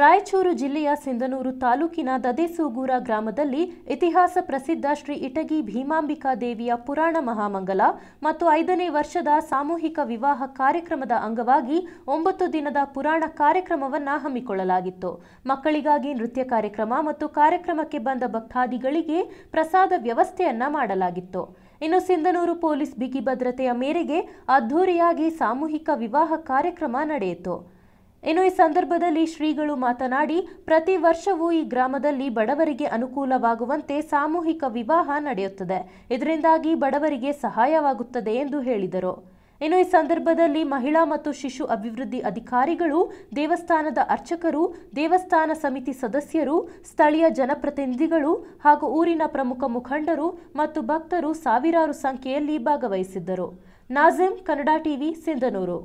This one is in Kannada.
ರಾಯಚೂರು ಜಿಲ್ಲೆಯ ಸಿಂಧನೂರು ತಾಲೂಕಿನ ದದೆಸೂಗೂರ ಗ್ರಾಮದಲ್ಲಿ ಇತಿಹಾಸ ಪ್ರಸಿದ್ಧ ಶ್ರೀ ಇಟಗಿ ಭೀಮಾಂಬಿಕಾ ದೇವಿಯ ಪುರಾಣ ಮಹಾಮಂಗಲ ಮತ್ತು ಐದನೇ ವರ್ಷದ ಸಾಮೂಹಿಕ ವಿವಾಹ ಕಾರ್ಯಕ್ರಮದ ಅಂಗವಾಗಿ ಒಂಬತ್ತು ದಿನದ ಪುರಾಣ ಕಾರ್ಯಕ್ರಮವನ್ನು ಹಮ್ಮಿಕೊಳ್ಳಲಾಗಿತ್ತು ಮಕ್ಕಳಿಗಾಗಿ ನೃತ್ಯ ಕಾರ್ಯಕ್ರಮ ಮತ್ತು ಕಾರ್ಯಕ್ರಮಕ್ಕೆ ಬಂದ ಭಕ್ತಾದಿಗಳಿಗೆ ಪ್ರಸಾದ ವ್ಯವಸ್ಥೆಯನ್ನ ಮಾಡಲಾಗಿತ್ತು ಇನ್ನು ಸಿಂಧನೂರು ಪೊಲೀಸ್ ಬಿಗಿ ಭದ್ರತೆಯ ಮೇರೆಗೆ ಅದ್ಧೂರಿಯಾಗಿ ಸಾಮೂಹಿಕ ವಿವಾಹ ಕಾರ್ಯಕ್ರಮ ನಡೆಯಿತು ಇನ್ನು ಈ ಸಂದರ್ಭದಲ್ಲಿ ಶ್ರೀಗಳು ಮಾತನಾಡಿ ಪ್ರತಿ ವರ್ಷವೂ ಈ ಗ್ರಾಮದಲ್ಲಿ ಬಡವರಿಗೆ ಅನುಕೂಲವಾಗುವಂತೆ ಸಾಮೂಹಿಕ ವಿವಾಹ ನಡೆಯುತ್ತದೆ ಇದರಿಂದಾಗಿ ಬಡವರಿಗೆ ಸಹಾಯವಾಗುತ್ತದೆ ಎಂದು ಹೇಳಿದರು ಇನ್ನು ಈ ಸಂದರ್ಭದಲ್ಲಿ ಮಹಿಳಾ ಮತ್ತು ಶಿಶು ಅಭಿವೃದ್ಧಿ ಅಧಿಕಾರಿಗಳು ದೇವಸ್ಥಾನದ ಅರ್ಚಕರು ದೇವಸ್ಥಾನ ಸಮಿತಿ ಸದಸ್ಯರು ಸ್ಥಳೀಯ ಜನಪ್ರತಿನಿಧಿಗಳು ಹಾಗೂ ಊರಿನ ಪ್ರಮುಖ ಮುಖಂಡರು ಮತ್ತು ಭಕ್ತರು ಸಾವಿರಾರು ಸಂಖ್ಯೆಯಲ್ಲಿ ಭಾಗವಹಿಸಿದ್ದರು ನಾಜಿಂ ಕನ್ನಡ ಟಿವಿ ಸಿಂಧನೂರು